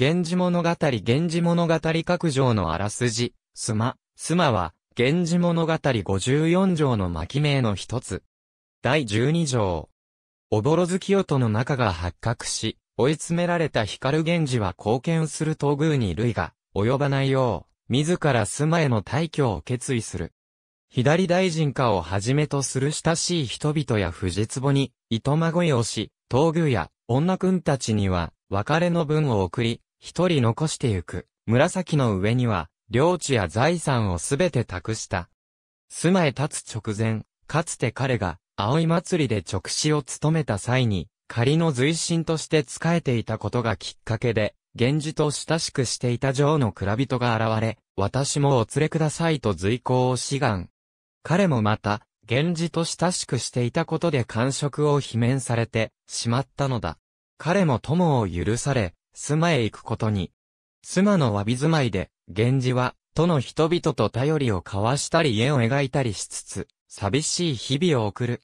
源氏物語源氏物語各条のあらすじ、すま、すまは、源氏物語54条の巻名の一つ。第12条。おぼろず清との仲が発覚し、追い詰められた光源氏は貢献する東宮に類が、及ばないよう、自ら妻まへの退去を決意する。左大臣家をはじめとする親しい人々や富士壺に、糸まごいをし、東宮や女君たちには、別れの文を送り、一人残してゆく、紫の上には、領地や財産をすべて託した。住まい立つ直前、かつて彼が、葵祭りで直使を務めた際に、仮の随身として仕えていたことがきっかけで、源氏と親しくしていた女王の蔵人が現れ、私もお連れくださいと随行を志願。彼もまた、源氏と親しくしていたことで感触を罷免されてしまったのだ。彼も友を許され、妻へ行くことに。妻の詫び住まいで、源氏は、都の人々と頼りを交わしたり絵を描いたりしつつ、寂しい日々を送る。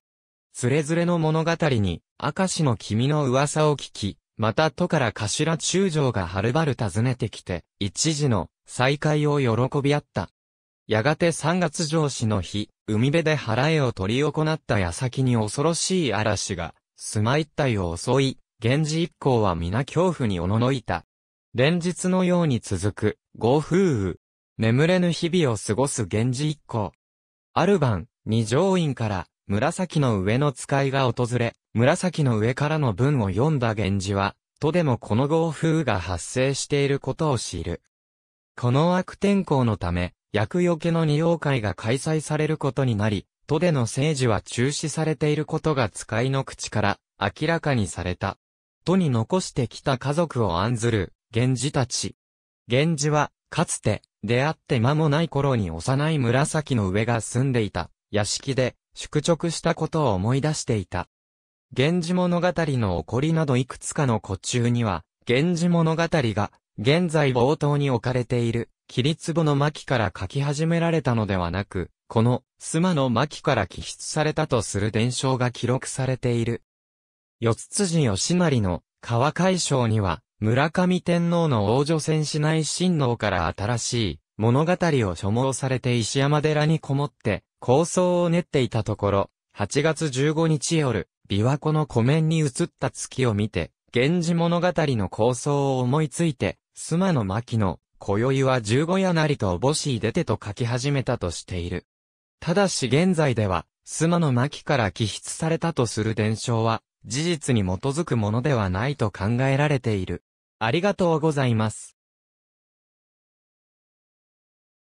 つれづれの物語に、明石の君の噂を聞き、また都から頭中将がはるばる訪ねてきて、一時の再会を喜び合った。やがて三月上司の日、海辺で腹絵を取り行った矢先に恐ろしい嵐が、住まい一帯を襲い、源氏一行は皆恐怖におののいた。連日のように続く、豪風雨。眠れぬ日々を過ごす源氏一行。ある晩、二条院から、紫の上の使いが訪れ、紫の上からの文を読んだ源氏は、とでもこの豪風雨が発生していることを知る。この悪天候のため、厄除けの二王会が開催されることになり、都での政治は中止されていることが使いの口から明らかにされた。後に残してきた家族を案ずる、源氏たち。源氏は、かつて、出会って間もない頃に幼い紫の上が住んでいた、屋敷で、宿直したことを思い出していた。源氏物語の起こりなどいくつかの古中には、源氏物語が、現在冒頭に置かれている、霧壺の巻から書き始められたのではなく、この、須磨の巻から起筆されたとする伝承が記録されている。四つ辻義成の川海省には、村上天皇の王女戦しない親王から新しい物語を所望されて石山寺にこもって構想を練っていたところ、8月15日夜、琵琶湖の湖面に映った月を見て、源氏物語の構想を思いついて、妻の牧の、今宵は十五夜なりとおぼしい出てと書き始めたとしている。ただし現在では、妻の牧から起筆されたとする伝承は、事実に基づくものではないと考えられている。ありがとうございます。